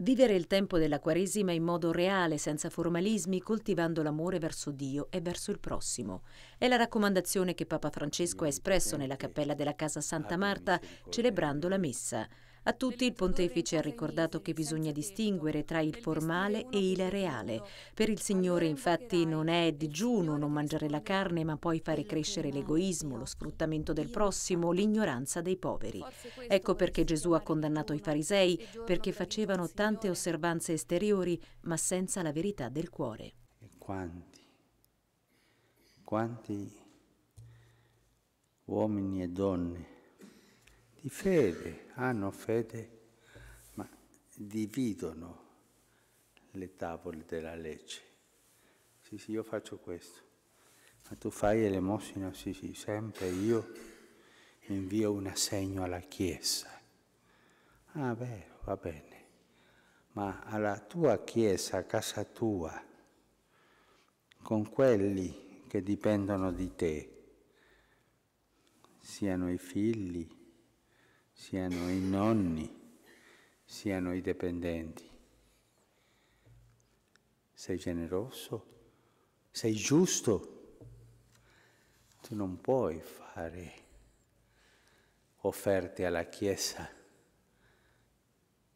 Vivere il tempo della Quaresima in modo reale, senza formalismi, coltivando l'amore verso Dio e verso il prossimo. È la raccomandazione che Papa Francesco ha espresso nella cappella della Casa Santa Marta, celebrando la messa. A tutti il pontefice ha ricordato che bisogna distinguere tra il formale e il reale. Per il Signore infatti non è digiuno non mangiare la carne, ma poi fare crescere l'egoismo, lo sfruttamento del prossimo, l'ignoranza dei poveri. Ecco perché Gesù ha condannato i farisei, perché facevano tante osservanze esteriori, ma senza la verità del cuore. E quanti, quanti uomini e donne di fede, hanno fede, ma dividono le tavole della legge. Sì, sì, io faccio questo. Ma tu fai l'emosina? Sì, sì, sempre io invio un assegno alla Chiesa. Ah, beh, va bene. Ma alla tua Chiesa, a casa tua, con quelli che dipendono di te, siano i figli, siano i nonni, siano i dipendenti. Sei generoso, sei giusto. Tu non puoi fare offerte alla Chiesa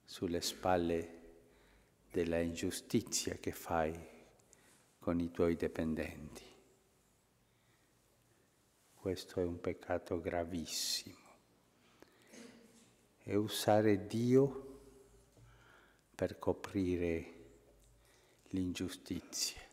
sulle spalle della ingiustizia che fai con i tuoi dipendenti. Questo è un peccato gravissimo e usare Dio per coprire l'ingiustizia.